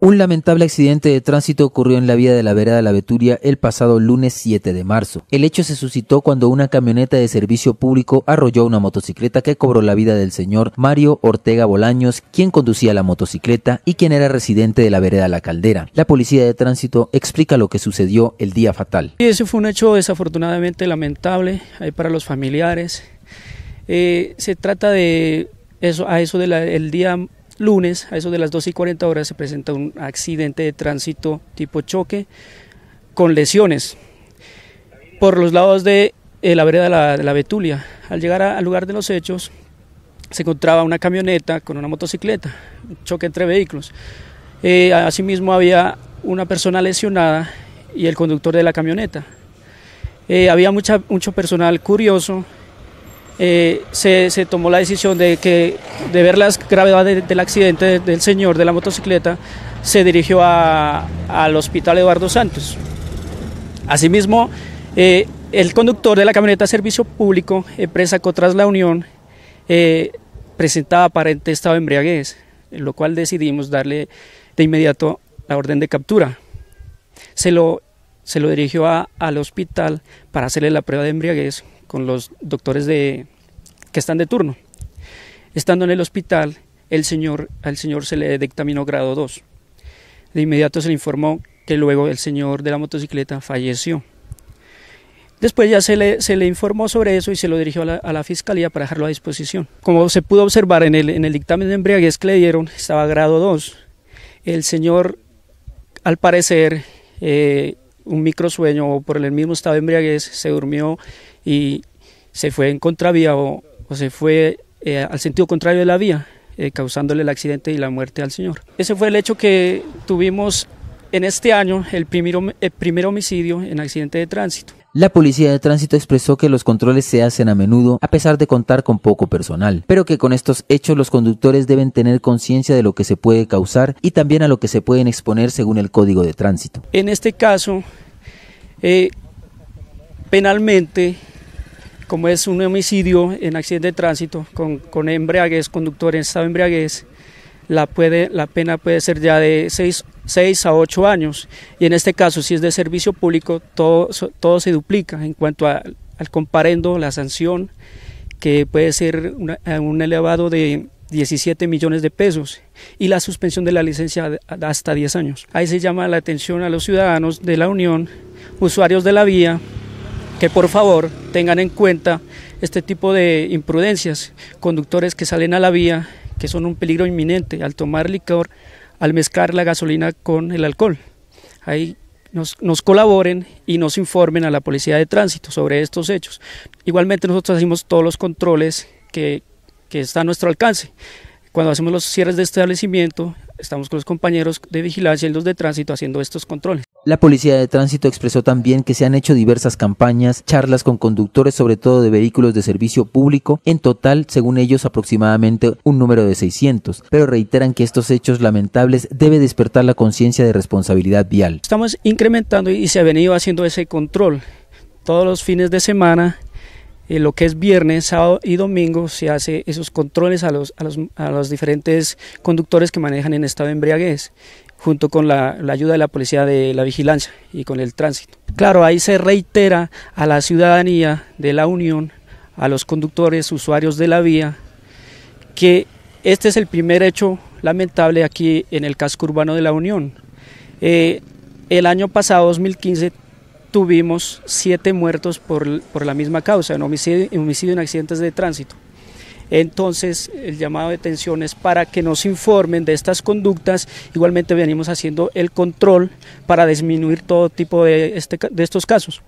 Un lamentable accidente de tránsito ocurrió en la vía de la vereda La Veturia el pasado lunes 7 de marzo. El hecho se suscitó cuando una camioneta de servicio público arrolló una motocicleta que cobró la vida del señor Mario Ortega Bolaños, quien conducía la motocicleta y quien era residente de la vereda La Caldera. La policía de tránsito explica lo que sucedió el día fatal. Y ese fue un hecho desafortunadamente lamentable eh, para los familiares. Eh, se trata de eso, a eso del día lunes, a eso de las 2 y 40 horas, se presenta un accidente de tránsito tipo choque con lesiones por los lados de eh, la vereda de la, Betulia. Al llegar al lugar de los hechos, se encontraba una camioneta con una motocicleta, un choque entre vehículos. Eh, asimismo, había una persona lesionada y el conductor de la camioneta. Eh, había mucha, mucho personal curioso eh, se, tomó la decisión de, que, de ver las gravedades del accidente del señor de la motocicleta, se dirigió al hospital Eduardo Santos. Asimismo, eh, el conductor de la camioneta Servicio Público, empresa Cotras La Unión, eh, presentaba aparente estado de embriaguez, en lo cual decidimos darle de inmediato la orden de captura. Se lo, se lo dirigió al hospital para hacerle la prueba de embriaguez con los doctores de, están de turno. Estando en el hospital, el señor, al señor se le dictaminó grado 2. De inmediato se le informó que luego el señor de la motocicleta falleció. Después ya se le, se le informó sobre eso y se lo dirigió a la, fiscalía para dejarlo a disposición. Como se pudo observar en el, en el dictamen de embriaguez que le dieron, estaba grado 2. El señor, al parecer, eh, un microsueño o por el mismo estado de embriaguez, se durmió y se fue en contravía o o se fue eh, al sentido contrario de la vía, eh, causándole el accidente y la muerte al señor. Ese fue el hecho que tuvimos en este año, el primer, primer homicidio en accidente de tránsito. La policía de tránsito expresó que los controles se hacen a menudo a pesar de contar con poco personal, pero que con estos hechos los conductores deben tener conciencia de lo que se puede causar y también a lo que se pueden exponer según el código de tránsito. En este caso, eh, penalmente como es un homicidio en accidente de tránsito con, con embriaguez, conductor en estado de embriaguez, la, puede, la pena puede ser ya de 6 a 8 años. Y en este caso, si es de servicio público, todo, todo se duplica en cuanto al comparendo, la sanción, que puede ser un elevado de 17 millones de pesos y la suspensión de la licencia hasta 10 años. Ahí se llama la atención a los ciudadanos de la Unión, usuarios de la vía, que por favor tengan en cuenta este tipo de imprudencias, conductores que salen a la vía, que son un peligro inminente al tomar licor, al mezclar la gasolina con el alcohol. Ahí nos, nos, colaboren y nos informen a la policía de tránsito sobre estos hechos. Igualmente nosotros hacemos todos los controles que, que está a nuestro alcance. Cuando hacemos los cierres de establecimiento, estamos con los compañeros de vigilancia y los de tránsito haciendo estos controles. La Policía de Tránsito expresó también que se han hecho diversas campañas, charlas con conductores, sobre todo de vehículos de servicio público, en total, según ellos, aproximadamente un número de 600, pero reiteran que estos hechos lamentables debe despertar la conciencia de responsabilidad vial. Estamos incrementando y se ha venido haciendo ese control todos los fines de semana eh, lo que es viernes, sábado y domingo se hace esos controles a los, a los, diferentes conductores que manejan en estado de embriaguez junto con la, ayuda de la policía de la vigilancia y con el tránsito. Claro, ahí se reitera a la ciudadanía de la Unión, a los conductores, usuarios de la vía, que este es el primer hecho lamentable aquí en el casco urbano de la Unión. Eh, el año pasado, 2015, tuvimos siete muertos por, la misma causa, en homicidio, en en accidentes de tránsito. Entonces, el llamado de atención es para que nos informen de estas conductas. Igualmente venimos haciendo el control para disminuir todo tipo de, este, de estos casos.